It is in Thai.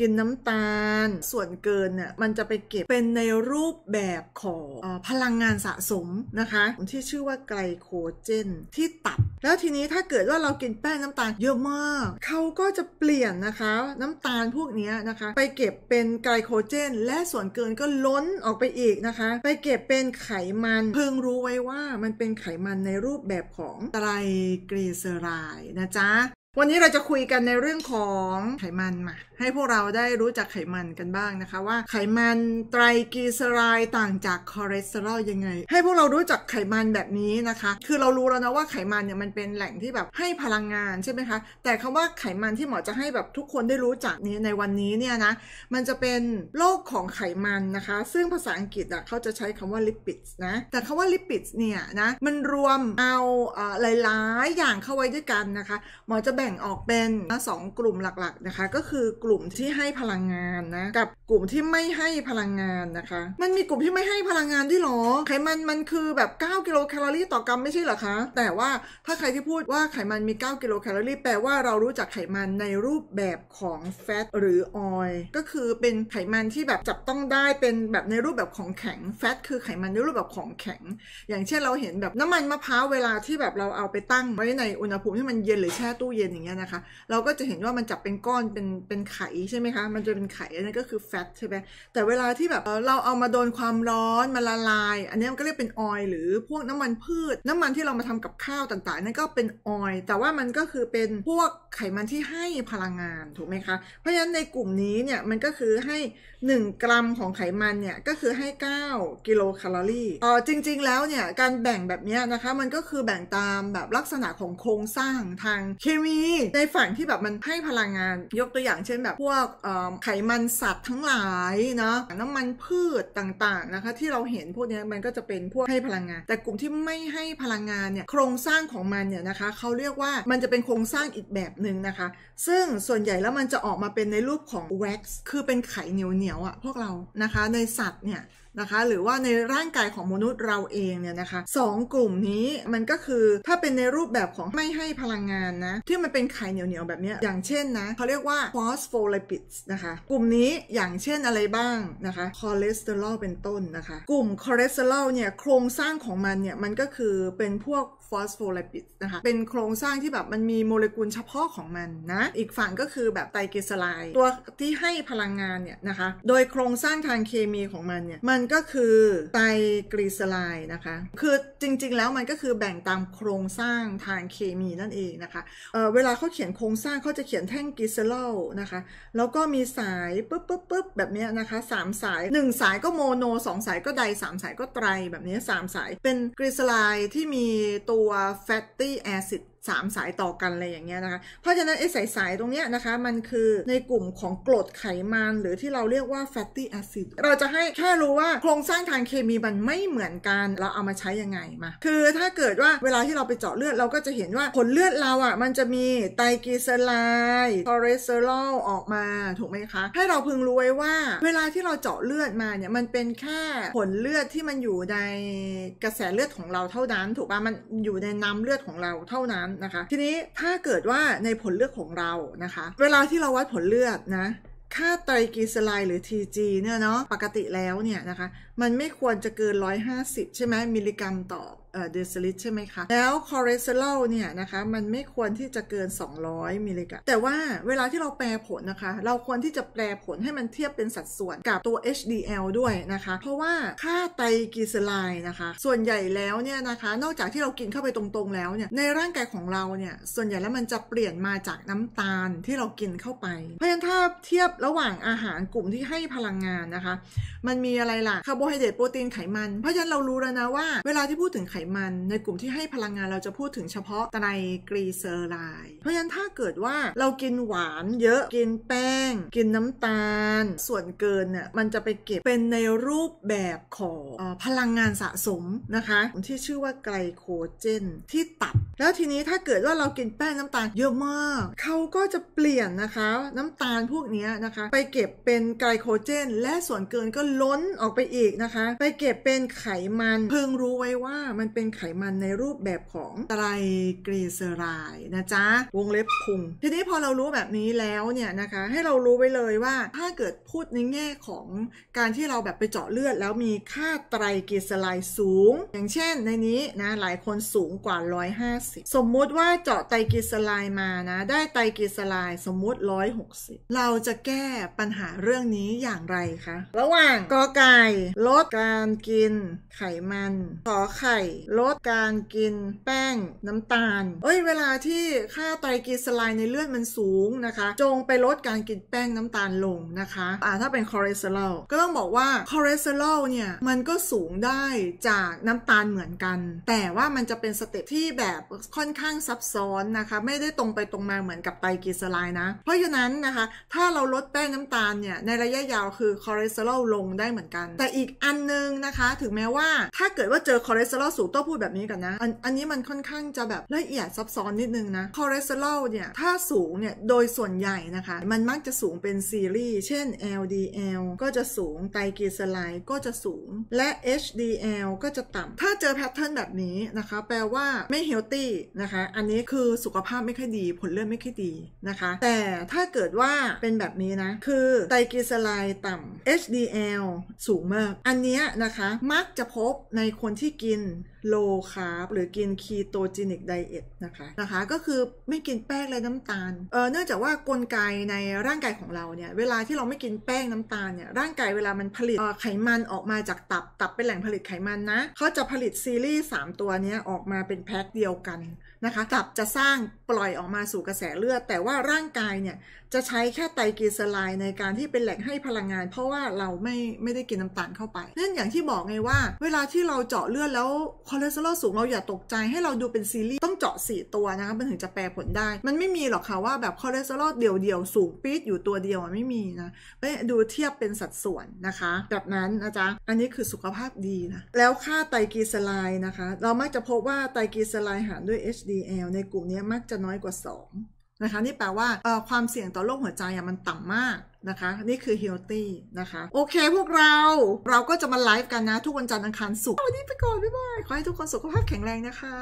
กินน้ำตาลส่วนเกินเนี่ยมันจะไปเก็บเป็นในรูปแบบของอพลังงานสะสมนะคะ ที่ชื่อว่าไกลโคเจนที่ตับ แล้วทีนี้ถ้าเกิดว่าเรากินแป้งน้ำตาลเยอะมากเขาก็จะเปลี่ยนนะคะน้ำตาลพวกนี้นะคะ ไปเก็บเป็นไกลโคเจน และส่วนเกินก็ล้นออกไปอีกนะคะ ไปเก็บเป็นไขมันเพิ่งรู้ไว้ว่ามันเป็นไขมันในรูปแบบของไตรกลีเซอไรด์นะจ๊ะวันนี้เราจะคุยกันในเรื่องของไขมันมา ให้พวกเราได้รู้จักไขมันกันบ้างนะคะว่าไขมันไตรกลีเซอไรด์ต่างจากคอเลสเตอรอลยังไง ให้พวกเรารู้จักไขมันแบบนี้นะคะ คือเรารู้แล้วนะว่าไขมันเนี่ยมันเป็นแหล่งที่แบบให้พลังงานใช่ไหมคะแต่คำว่าไขมันที่หมอจะให้แบบทุกคนได้รู้จักนี้ในวันนี้เนี่ยนะมันจะเป็นโลกของไขมันนะคะ ซึ่งภาษาอังกฤษอ่ะเขาจะใช้คำว่าลิปิดนะแต่คำว่าลิปิดเนี่ยนะมันรวมเอาหลาย ๆอย่างเข้าไว้ด้วยกันนะคะหมอจะแบ่งแบ่งออกเป็นสองกลุ่มหลัก ๆ นะคะ ก็คือกลุ่มที่ให้พลังงาน นะ กับกลุ่มที่ไม่ให้พลังงานนะคะ มันมีกลุ่มที่ไม่ให้พลังงานด้วยหรอ ไขมันมันคือแบบ 9กิโลแคลอรี่ ต่อกรัมไม่ใช่หรอคะแต่ว่าถ้าใครที่พูดว่าไขมันมี 9 กิโลแคลอรี่แปลว่าเรารู้จักไขมันในรูปแบบของแฟตหรือออยก็คือเป็นไขมันที่แบบจับต้องได้เป็นแบบในรูปแบบของแข็งแฟตคือไขมันในรูปแบบของแข็ง อย่างเช่นเราเห็นแบบน้ำมันมะพร้าวเวลาที่แบบเราเอาไปตั้งไว้ในอุณหภูมิที่มันเย็นหรือแช่ตู้เย็นนอย่างเงี้ยนะคะเราก็จะเห็นว่ามันจับเป็นก้อนเป็นเป็นไข่ใช่ไหมคะ มันจะเป็นไข่อันนั้นก็คือแฟตใช่ไหม แต่เวลาที่แบบเราเอามาโดนความร้อนมาละลาย อันนี้มันก็เรียกเป็นออยหรือพวกน้ำมันพืชน้ำมันที่เรามาทำกับข้าวต่างๆนั่นก็เป็นออยแต่ว่ามันก็คือเป็นพวกไขมันที่ให้พลังงานถูกไหมคะ เพราะฉะนั้นในกลุ่มนี้เนี่ยมันก็คือให้ 1 กรัมของไขมันเนี่ยก็คือให้9กิโลแคลอรี่อ๋อจริงๆ แล้วเนี่ยการแบ่งแบบนี้นะคะมันก็คือแบ่งตามแบบลักษณะของโครงสร้างทางเคมีีในฝั่งที่แบบมันให้พลังงานยกตัวอย่างเช่นแบบ พวกไขมันสัตว์ทั้งหลายเนาะน้ำมันพืชต่างๆนะคะ ที่เราเห็นพวกนี้มันก็จะเป็นพวกให้พลังงาน แต่กลุ่มที่ไม่ให้พลังงานเนี่ยโครงสร้างของมันเนี่ยนะคะเขาเรียกว่ามันจะเป็นโครงสร้างอีกแบบหนึ่งนะคะซึ่งส่วนใหญ่แล้วมันจะออกมาเป็นในรูปของแว็กซ์คือเป็นไขเหนียวๆอะ่ะพวกเรานะคะในสัตว์เนี่ยนะคะหรือว่าในร่างกายของมนุษย์เราเองเนี่ยนะคะสกลุ่มนี้มันก็คือถ้าเป็นในรูปแบบของไม่ให้พลังงานนะ ที่มันเป็นไข่เหนียวๆแบบนี้อย่างเช่นนะเขาเรียกว่าฟอสโฟลิปิดนะคะกลุ่มนี้อย่างเช่นอะไรบ้างนะคะคอเลสเตอรอลเป็นต้นนะคะ กลุ่มคอเลสเตอรอลเนี่ยโครงสร้างของมันเนี่ยมันก็คือเป็นพวกฟอสโฟลิปิดนะคะเป็นโครงสร้างที่แบบมันมีโมเลกุลเฉพาะของมันนะอีกฝั่งก็คือแบบไตรกลีเซอไรด์ตัวที่ให้พลังงานเนี่ยนะคะโดยโครงสร้างทางเคมีของมันเนี่ยมันก็คือไตรกลีเซอไรด์นะคะ คือจริงๆแล้วมันก็คือแบ่งตามโครงสร้างทางเคมีนั่นเองนะคะเเวลาเขาเขียนโครงสร้างเขาจะเขียนแท่งกลีเซอรอลนะคะ แล้วก็มีสายปึ๊บปึ๊บปึ๊บแบบนี้นะคะสามสาย 1 สายก็โมโน 2 สายก็ไดมสายก็ไตรแบบนี้3สายเป็นกลีเซอไรด์ที่มีตัวแฟตตี้แอซิด3สายต่อกันอะไรอย่างเงี้ยนะคะ เพราะฉะนั้นไอ้สายๆตรงเนี้ยนะคะ มันคือในกลุ่มของกรดไขมันหรือที่เราเรียกว่า fatty acid เราจะให้แค่รู้ว่า โครงสร้างทางเคมีมันไม่เหมือนกัน เราเอามาใช้ยังไงมา คือถ้าเกิดว่าเวลาที่เราไปเจาะเลือดเราก็จะเห็นว่าผลเลือดเราอ่ะ มันจะมีไตรกลีเซอไรด์คอเลสเตอรอลออกมาถูกไหมคะ ให้เราพึงรู้ไว้ว่าเวลาที่เราเจาะเลือดมาเนี่ยมันเป็นแค่ผลเลือดที่มันอยู่ในกระแสเลือดของเราเท่านั้น ถูกป่ะมันอยู่ในน้ำเลือดของเราเท่านั้นนะคะทีนี้ถ้าเกิดว่าในผลเลือดของเรานะคะ เวลาที่เราวัดผลเลือดนะ ค่าไตรกลีเซอไรด์หรือ TG เนี่ยเนาะปกติแล้วเนี่ยนะคะ มันไม่ควรจะเกิน 150 ใช่ไหมมิลลิกรัมต่อเดซิลิตใช่ไหมคะแล้วคอเลสเตอรอลเนี่ยนะคะมันไม่ควรที่จะเกิน 200มิลลิกรัมแต่ว่าเวลาที่เราแปลผลนะคะเราควรที่จะแปลผลให้มันเทียบเป็นสัดส่วนกับตัว HDL ด้วยนะคะ เพราะว่าค่าไตรกลีเซอไรด์นะคะ ส่วนใหญ่แล้วเนี่ยนะคะ นอกจากที่เรากินเข้าไปตรงๆแล้วเนี่ยในร่างกายของเราเนี่ยส่วนใหญ่แล้วมันจะเปลี่ยนมาจากน้ำตาลที่เรากินเข้าไป เพราะฉะนั้นถ้าเทียบระหว่างอาหารกลุ่มที่ให้พลังงานนะคะ มันมีอะไรล่ะคาร์โบไฮเดรตโปรตีนไขมันเพราะฉะนั้นเรารู้แล้วนะว่า เวลาที่พูดถึงไขมันในกลุ่มที่ให้พลังงานเราจะพูดถึงเฉพาะไตรกรีเซอไรด์เพราะฉะนั้นถ้าเกิดว่าเรากินหวานเยอะกินแป้งกินน้ำตาล ส่วนเกินเนี่ยมันจะไปเก็บเป็นในรูปแบบของอพลังงานสะสมนะคะที่ชื่อว่าไกลโคเจน ที่ตับแล้วทีนี้ถ้าเกิดว่าเรากินแป้งน้ำตาลเยอะมากเขาก็จะเปลี่ยนนะคะน้ำตาลพวกนี้นะคะ ไปเก็บเป็นไกลโคเจน และส่วนเกินก็ล้นออกไปอีกนะคะ ไปเก็บเป็นไขมันเพิ่งรู้ไว้ว่ามันเป็นไขมันในรูปแบบของไตรกลีเซอไรด์นะจ๊ะวงเล็บพุงทีนี้พอเรารู้แบบนี้แล้วเนี่ยนะคะ ให้เรารู้ไว้เลยว่าถ้าเกิดพูดในแง่ของการที่เราแบบไปเจาะเลือด แล้วมีค่าไตรกลีเซอไรด์สูง อย่างเช่นในนี้นะ หลายคนสูงกว่า150 150สมมุติว่าเจาะไตรกลีเซอไรด์มานะได้ไตรกลีเซอไรด์สมมุติ 160 เราจะแก้ปัญหาเรื่องนี้อย่างไรคะระหว่างกอไก่ลดการกิน ไขมันขอไข่ ลดการกิน แป้งน้ำตาลเอ้ยเวลาที่ค่าไตรกลีเซอไรด์ในเลือดมันสูงนะคะ จงไปลดการกินแป้งน้ำตาลลงนะคะอ่าถ้าเป็นคอเลสเตอรอลก็ต้องบอกว่าคอเลสเตอรอลเนี่ยมันก็สูงได้จากน้ำตาลเหมือนกัน แต่ว่ามันจะเป็นสเต็ปที่แบบค่อนข้างซับซ้อนนะคะ ไม่ได้ตรงไปตรงมาเหมือนกับไตรกลีเซอไรด์นะเพราะฉะนั้นนะคะถ้าเราลดแป้งน้ำตาลเนี่ยในระยะยาวคือคอเลสเตอรอลลงได้เหมือนกัน แต่อีกอันนึงนะคะ ถึงแม้ว่าถ้าเกิดว่าเจอคอเลสเตอรอลสูงต้องพูดแบบนี้กันนะอันอันนี้มันค่อนข้างจะแบบละเอียดซับซ้อนนิดนึงนะคอเลสเตอรอลเนี่ยถ้าสูงเนี่ยโดยส่วนใหญ่นะคะ มันมักจะสูงเป็นซีรีส์เช่น LDL ก็จะสูงไตรกลีเซอไรด์ก็จะสูง และ HDL ก็จะต่ำถ้าเจอแพทเทิร์นแบบนี้นะคะ แปลว่าไม่เฮลตี้นะคะ อันนี้คือสุขภาพไม่ค่อยดีผลเลือดไม่ค่อยดีนะคะ แต่ถ้าเกิดว่าเป็นแบบนี้นะ คือไตรกลีเซอไรด์ต่ำ HDL สูงมากอันนี้นะคะมักจะพบในคนที่กินโลคาร์บหรือกินคีโตจินิกไดเอทนะคะนะคะ ก็คือไม่กินแป้งและน้ำตาลเออเนื่องจากว่ากลไกในร่างกายของเราเนี่ยเวลาที่เราไม่กินแป้งน้ำตาลเนี่ยร่างกายเวลามันผลิตไขมันออกมาจากตับตับเป็นแหล่งผลิตไขมันนะเขาจะผลิตซีรีส์3ตัวนี้ออกมาเป็นแพ็คเดียวกันนะคะตับจะสร้างปล่อยออกมาสู่กระแสเลือด แต่ว่าร่างกายเนี่ยจะใช้แค่ไตรกลีเซอไรด์ในการที่เป็นแหล่งให้พลังงาน เพราะว่าเราไม่ไม่ได้กินน้ำตาลเข้าไปเนื่องอย่างที่บอกไงว่า เวลาที่เราเจาะเลือดแล้วคอเลสเตอรอลสูงเราอย่าตกใจให้เราดูเป็นซีรีส์ต้องเจาะ4ตัวนะคะมันถึงจะแปลผลได้ มันไม่มีหรอกค่ะว่าแบบคอเลสเตอรอลเดี่ยว ๆ สูงปี๊ดอยู่ตัวเดียวไม่มีนะไปดูเทียบเป็นสัดส่วนนะคะแบบนั้นนะจ๊ะอันนี้คือสุขภาพดีนะ แล้วค่าไตรกลีเซอไรด์นะคะ เรามักจะพบว่าไตรกลีเซอไรด์หารด้วย HDL ในกลุ่มนี้มักจะน้อยกว่า 2นะคะนี่แปลว่าความเสี่ยงต่อโรคหัวใจมันต่ำมากนะคะ นี่คือ healthy นะคะ โอเค พวกเราเราก็จะมาไลฟ์กันนะ ทุกวันจันทร์อังคารศุกร์วันนี้ไปก่อน บ๊ายบาย ขอให้ทุกคนสุขภาพแข็งแรงนะคะ